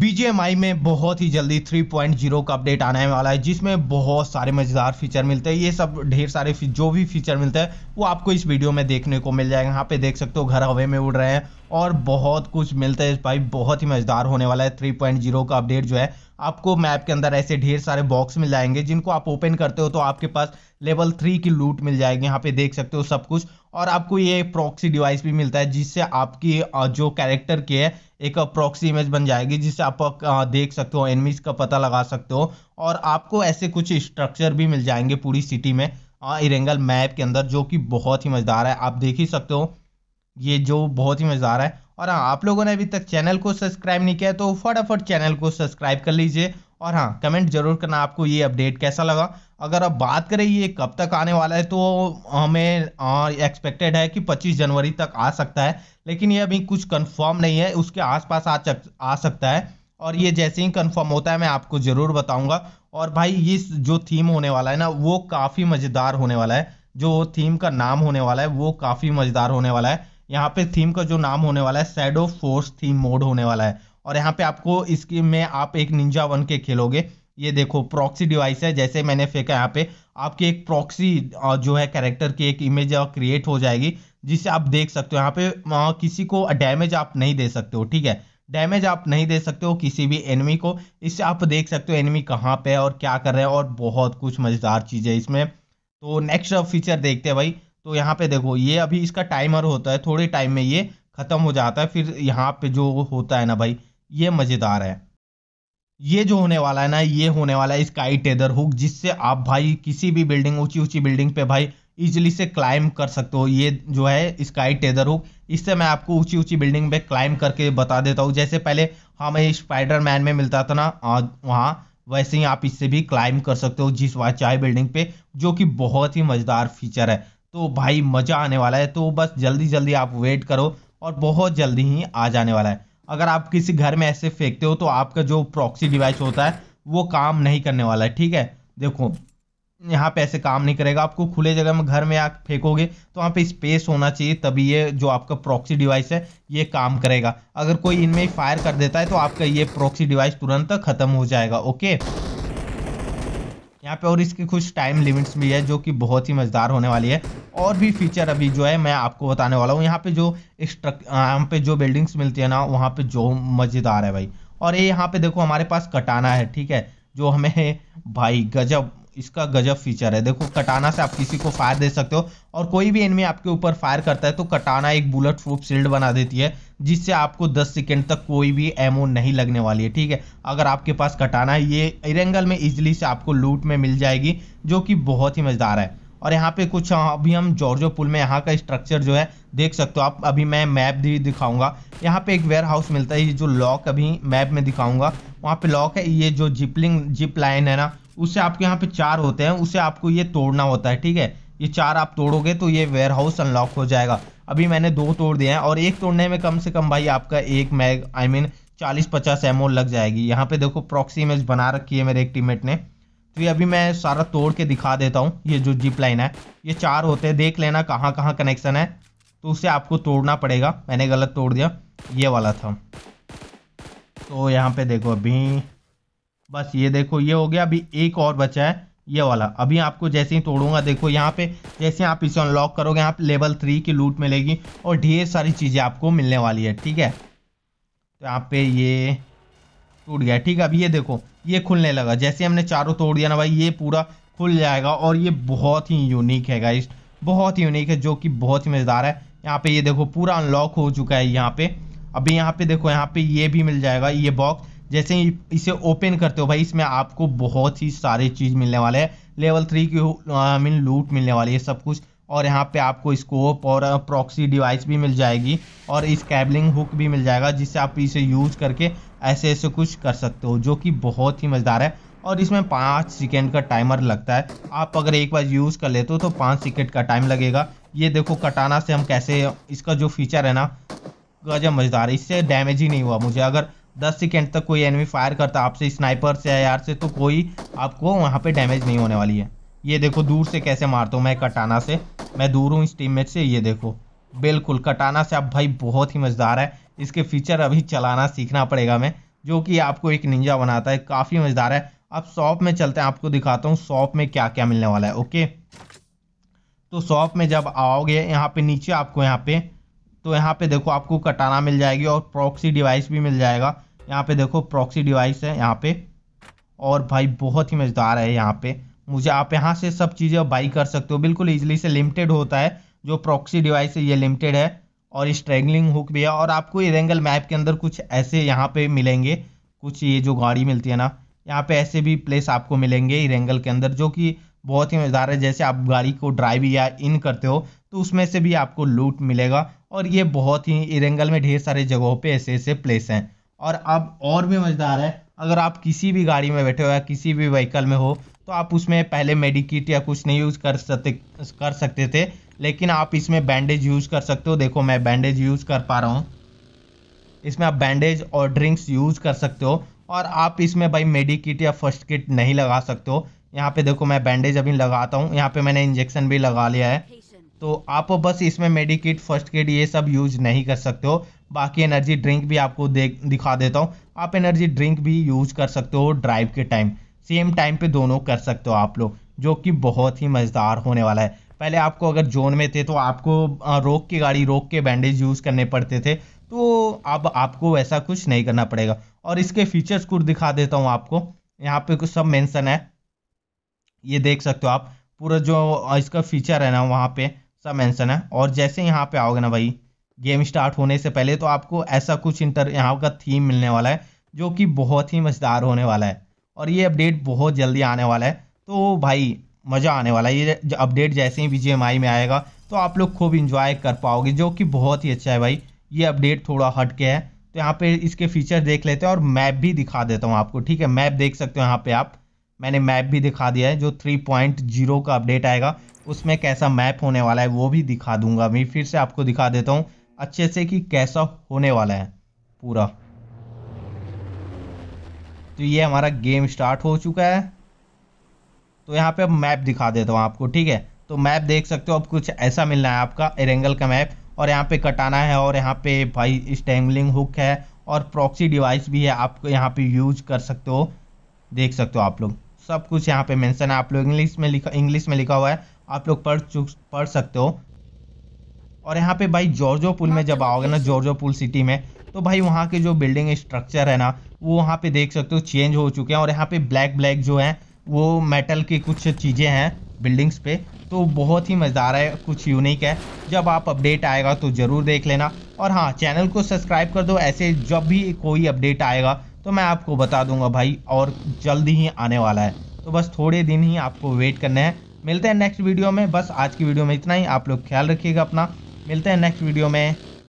BGMI में बहुत ही जल्दी 3.0 का अपडेट आने वाला है जिसमें बहुत सारे मज़ेदार फीचर मिलते हैं ये सब ढेर सारे जो भी फीचर मिलते हैं वो आपको इस वीडियो में देखने को मिल जाएगा यहाँ पे देख सकते हो घर हवे में उड़ रहे हैं और बहुत कुछ मिलता है भाई बहुत ही मज़ेदार होने वाला है थ्री पॉइंट जीरो का अपडेट जो है आपको मैप के अंदर ऐसे ढेर सारे बॉक्स मिल जाएंगे जिनको आप ओपन करते हो तो आपके पास लेवल थ्री की लूट मिल जाएगी यहाँ पे देख सकते हो सब कुछ और आपको ये प्रॉक्सी डिवाइस भी मिलता है जिससे आपकी जो कैरेक्टर की है एक प्रॉक्सी इमेज बन जाएगी जिससे आप देख सकते हो एनमीज का पता लगा सकते हो और आपको ऐसे कुछ स्ट्रक्चर भी मिल जाएंगे पूरी सिटी में इरेंगल मैप के अंदर जो कि बहुत ही मज़ेदार है आप देख ही सकते हो ये जो बहुत ही मज़ा आ रहा है और हाँ आप लोगों ने अभी तक चैनल को सब्सक्राइब नहीं किया है तो फटाफट चैनल को सब्सक्राइब कर लीजिए और हाँ कमेंट जरूर करना आपको ये अपडेट कैसा लगा अगर आप बात करें ये कब तक आने वाला है तो हमें एक्सपेक्टेड है कि 25 जनवरी तक आ सकता है लेकिन ये अभी कुछ कंफर्म नहीं है उसके आसपास आ चक, आ सकता है और ये जैसे ही कंफर्म होता है मैं आपको ज़रूर बताऊंगा और भाई ये जो थीम होने वाला है ना वो काफ़ी मज़ेदार होने वाला है जो थीम का नाम होने वाला है वो काफ़ी मज़ेदार होने वाला है यहाँ पे थीम का जो नाम होने वाला है सैडो फोर्स थीम मोड होने वाला है और यहाँ पे आपको इसकी में आप एक निंजा वन के खेलोगे ये देखो प्रॉक्सी डिवाइस है जैसे मैंने फेंका यहाँ पे आपकी एक प्रॉक्सी जो है कैरेक्टर की एक इमेज क्रिएट हो जाएगी जिसे आप देख सकते हो यहाँ पे किसी को डैमेज आप नहीं दे सकते हो ठीक है डैमेज आप नहीं दे सकते हो किसी भी एनिमी को इससे आप देख सकते हो एनिमी कहाँ पे है और क्या कर रहे हैं और बहुत कुछ मज़ेदार चीज़ है इसमें तो नेक्स्ट फीचर देखते हैं भाई तो यहाँ पे देखो ये अभी इसका टाइमर होता है थोड़े टाइम में ये ख़त्म हो जाता है फिर यहाँ पे जो होता है ना भाई ये मज़ेदार है ये जो होने वाला है ना ये होने वाला है स्काई टेदर हुक जिससे आप भाई किसी भी बिल्डिंग ऊंची ऊंची बिल्डिंग पे भाई इजिली से क्लाइम कर सकते हो ये जो है स्काई टेदर हुक इससे मैं आपको ऊंची ऊंची बिल्डिंग पे क्लाइम करके बता देता हूँ जैसे पहले हमें स्पाइडर मैन में मिलता था ना वहाँ वैसे ही आप इससे भी क्लाइम कर सकते हो जिस चाहे बिल्डिंग पे जो कि बहुत ही मज़ेदार फीचर है तो भाई मज़ा आने वाला है तो बस जल्दी जल्दी आप वेट करो और बहुत जल्दी ही आ जाने वाला है अगर आप किसी घर में ऐसे फेंकते हो तो आपका जो प्रॉक्सी डिवाइस होता है वो काम नहीं करने वाला है ठीक है देखो यहाँ पे ऐसे काम नहीं करेगा आपको खुले जगह में घर में आप फेंकोगे तो वहाँ पे स्पेस होना चाहिए तभी ये जो आपका प्रॉक्सी डिवाइस है ये काम करेगा अगर कोई इनमें फायर कर देता है तो आपका ये प्रॉक्सी डिवाइस तुरंत ख़त्म हो जाएगा ओके यहाँ पे और इसकी कुछ टाइम लिमिट्स भी है जो कि बहुत ही मज़ेदार होने वाली है और भी फीचर अभी जो है मैं आपको बताने वाला हूँ यहाँ पे जो स्ट्रक यहाँ पे जो बिल्डिंग्स मिलती है ना वहाँ पे जो मज़ेदार है भाई और ये यहाँ पे देखो हमारे पास कटाना है ठीक है जो हमें भाई गजब इसका गजब फीचर है देखो कटाना से आप किसी को फायर दे सकते हो और कोई भी एनमी आपके ऊपर फायर करता है तो कटाना एक बुलेट प्रूफ शील्ड बना देती है जिससे आपको 10 सेकेंड तक कोई भी एमओ नहीं लगने वाली है ठीक है अगर आपके पास कटाना है ये इरेंगल में इजिली से आपको लूट में मिल जाएगी जो कि बहुत ही मज़ेदार है और यहाँ पे कुछ हाँ, अभी हम जॉर्जो पुल में यहाँ का स्ट्रक्चर जो है देख सकते हो आप अभी मैं मैप भी दिखाऊंगा यहाँ पे एक वेयर हाउस मिलता है ये जो लॉक अभी मैप में दिखाऊंगा वहाँ पे लॉक है ये जो जिपलिंग जिप लाइन है ना उससे आपके यहाँ पे चार होते हैं उसे आपको ये तोड़ना होता है ठीक है ये चार आप तोड़ोगे तो ये वेयर हाउस अनलॉक हो जाएगा अभी मैंने दो तोड़ दिए हैं और एक तोड़ने में कम से कम भाई आपका एक मैग आई मीन चालीस पचास एमओ लग जाएगी यहाँ पे देखो प्रॉक्सी इमेज बना रखी है मेरे एक टीमेट ने तो ये अभी मैं सारा तोड़ के दिखा देता हूँ ये जो जिप लाइन है ये चार होते हैं देख लेना कहाँ कहाँ कनेक्शन है तो उसे आपको तोड़ना पड़ेगा मैंने गलत तोड़ दिया ये वाला था तो यहाँ पे देखो अभी बस ये देखो ये हो गया अभी एक और बचा है ये वाला अभी आपको जैसे ही तोड़ूंगा देखो यहाँ पे जैसे आप इसे अनलॉक करोगे आप लेवल थ्री की लूट मिलेगी और ढेर सारी चीज़ें आपको मिलने वाली है ठीक है तो यहाँ पे ये टूट गया ठीक है अभी ये देखो ये खुलने लगा जैसे हमने चारों तोड़ दिया ना भाई ये पूरा खुल जाएगा और ये बहुत ही यूनिक है गाइस बहुत ही यूनिक है जो कि बहुत ही मज़ेदार है यहाँ पे ये देखो पूरा अनलॉक हो चुका है यहाँ पे अभी यहाँ पे देखो यहाँ पे ये भी मिल जाएगा ये बॉक्स जैसे ही इसे ओपन करते हो भाई इसमें आपको बहुत ही सारे चीज़ मिलने वाले हैं लेवल थ्री की आई मीन लूट मिलने वाली है सब कुछ और यहाँ पे आपको स्कोप और प्रॉक्सी डिवाइस भी मिल जाएगी और इस कैबलिंग हुक भी मिल जाएगा जिससे आप इसे यूज करके ऐसे ऐसे कुछ कर सकते हो जो कि बहुत ही मज़ेदार है और इसमें पाँच सेकेंड का टाइमर लगता है आप अगर एक बार यूज़ कर लेते हो तो पाँच सेकेंड का टाइम लगेगा ये देखो कटाना से हम कैसे इसका जो फीचर है ना गजब मज़ेदार इससे डैमेज ही नहीं हुआ मुझे अगर दस सेकेंड तक कोई एनिमी फायर करता आपसे स्नाइपर से यार से तो कोई आपको वहाँ पे डैमेज नहीं होने वाली है ये देखो दूर से कैसे मारता हूँ मैं कटाना से मैं दूर हूँ इस टीम से ये देखो बिल्कुल कटाना से आप भाई बहुत ही मज़ेदार है इसके फीचर अभी चलाना सीखना पड़ेगा मैं जो कि आपको एक निंजा बनाता है काफ़ी मज़ेदार है अब शॉप में चलते हैं आपको दिखाता हूँ शॉप में क्या क्या मिलने वाला है ओके तो शॉप में जब आओगे यहाँ पे नीचे आपको यहाँ पे तो यहाँ पे देखो आपको कटाना मिल जाएगी और प्रॉक्सी डिवाइस भी मिल जाएगा यहाँ पे देखो प्रॉक्सी डिवाइस है यहाँ पे और भाई बहुत ही मज़ेदार है यहाँ पे मुझे आप यहाँ से सब चीज़ें बाई कर सकते हो बिल्कुल ईजिली से लिमिटेड होता है जो प्रॉक्सी डिवाइस है ये लिमिटेड है और स्ट्रैगलिंग हुक भी है और आपको इरेंगल मैप के अंदर कुछ ऐसे यहाँ पे मिलेंगे कुछ ये जो गाड़ी मिलती है ना यहाँ पे ऐसे भी प्लेस आपको मिलेंगे इरेंगल के अंदर जो कि बहुत ही मज़ेदार है जैसे आप गाड़ी को ड्राइव या इन करते हो तो उसमें से भी आपको लूट मिलेगा और ये बहुत ही इरेंगल में ढेर सारे जगहों पे ऐसे ऐसे प्लेस हैं और अब और भी मज़ेदार है अगर आप किसी भी गाड़ी में बैठे हो या किसी भी व्हीकल में हो तो आप उसमें पहले मेडिकिट या कुछ नहीं यूज़ कर सकते कर सकते थे लेकिन आप इसमें बैंडेज यूज़ कर सकते हो देखो मैं बैंडेज यूज़ कर पा रहा हूँ इसमें आप बैंडेज और ड्रिंक्स यूज़ कर सकते हो और आप इसमें भाई मेडिकिट या फर्स्ट किट नहीं लगा सकते हो यहाँ पे देखो मैं बैंडेज अभी लगाता हूँ यहाँ पे मैंने इंजेक्शन भी लगा लिया है तो आप बस इसमें मेडिकेट फर्स्ट एड ये सब यूज नहीं कर सकते हो बाकी एनर्जी ड्रिंक भी आपको देख दिखा देता हूँ आप एनर्जी ड्रिंक भी यूज कर सकते हो ड्राइव के टाइम सेम टाइम पे दोनों कर सकते हो आप लोग जो कि बहुत ही मज़ेदार होने वाला है पहले आपको अगर जोन में थे तो आपको रोक के गाड़ी रोक के बैंडेज यूज़ करने पड़ते थे तो अब आपको वैसा कुछ नहीं करना पड़ेगा और इसके फीचर्स कुछ दिखा देता हूँ आपको यहाँ पे कुछ सब मेंशन है ये देख सकते हो आप पूरा जो इसका फीचर है ना वहाँ पे सब मेंशन है और जैसे यहाँ पे आओगे ना भाई गेम स्टार्ट होने से पहले तो आपको ऐसा कुछ इंटर यहाँ का थीम मिलने वाला है जो कि बहुत ही मज़ेदार होने वाला है और ये अपडेट बहुत जल्दी आने वाला है तो भाई मज़ा आने वाला है ये अपडेट जैसे ही बी में आएगा तो आप लोग खूब इंजॉय कर पाओगे जो कि बहुत ही अच्छा है भाई ये अपडेट थोड़ा हट के है तो यहाँ पे इसके फीचर देख लेते हैं और मैप भी दिखा देता हूँ आपको ठीक है मैप देख सकते हो यहाँ पे आप मैंने मैप भी दिखा दिया है जो 3.0 का अपडेट आएगा उसमें कैसा मैप होने वाला है वो भी दिखा दूंगा मैं फिर से आपको दिखा देता हूँ अच्छे से कि कैसा होने वाला है पूरा तो ये हमारा गेम स्टार्ट हो चुका है तो यहाँ पे अब मैप दिखा देता हूँ आपको ठीक है तो मैप देख सकते हो अब कुछ ऐसा मिलना है आपका एरेंगल का मैप और यहाँ पे कटाना है और यहाँ पे भाई स्टैंगलिंग हुक है और प्रॉक्सी डिवाइस भी है आपको यहाँ पे यूज कर सकते हो देख सकते हो आप लोग सब कुछ यहाँ पे मेंशन है आप लोग इंग्लिश में लिखा इंग्लिश में लिखा हुआ है आप लोग पढ़ चुक पढ़ सकते हो और यहाँ पे भाई जॉर्जो पुल में जब आओगे ना जॉर्जो पुल सिटी में तो भाई वहाँ के जो बिल्डिंग स्ट्रक्चर है ना वो वहाँ पे देख सकते हो चेंज हो चुके हैं और यहाँ पे ब्लैक ब्लैक जो है वो मेटल की कुछ चीज़ें हैं बिल्डिंग्स पे तो बहुत ही मज़ेदार है कुछ यूनिक है जब आप अपडेट आएगा तो ज़रूर देख लेना और हाँ चैनल को सब्सक्राइब कर दो ऐसे जब भी कोई अपडेट आएगा तो मैं आपको बता दूंगा भाई और जल्दी ही आने वाला है तो बस थोड़े दिन ही आपको वेट करना है मिलते हैं नेक्स्ट वीडियो में बस आज की वीडियो में इतना ही आप लोग ख्याल रखिएगा अपना मिलते हैं नेक्स्ट वीडियो में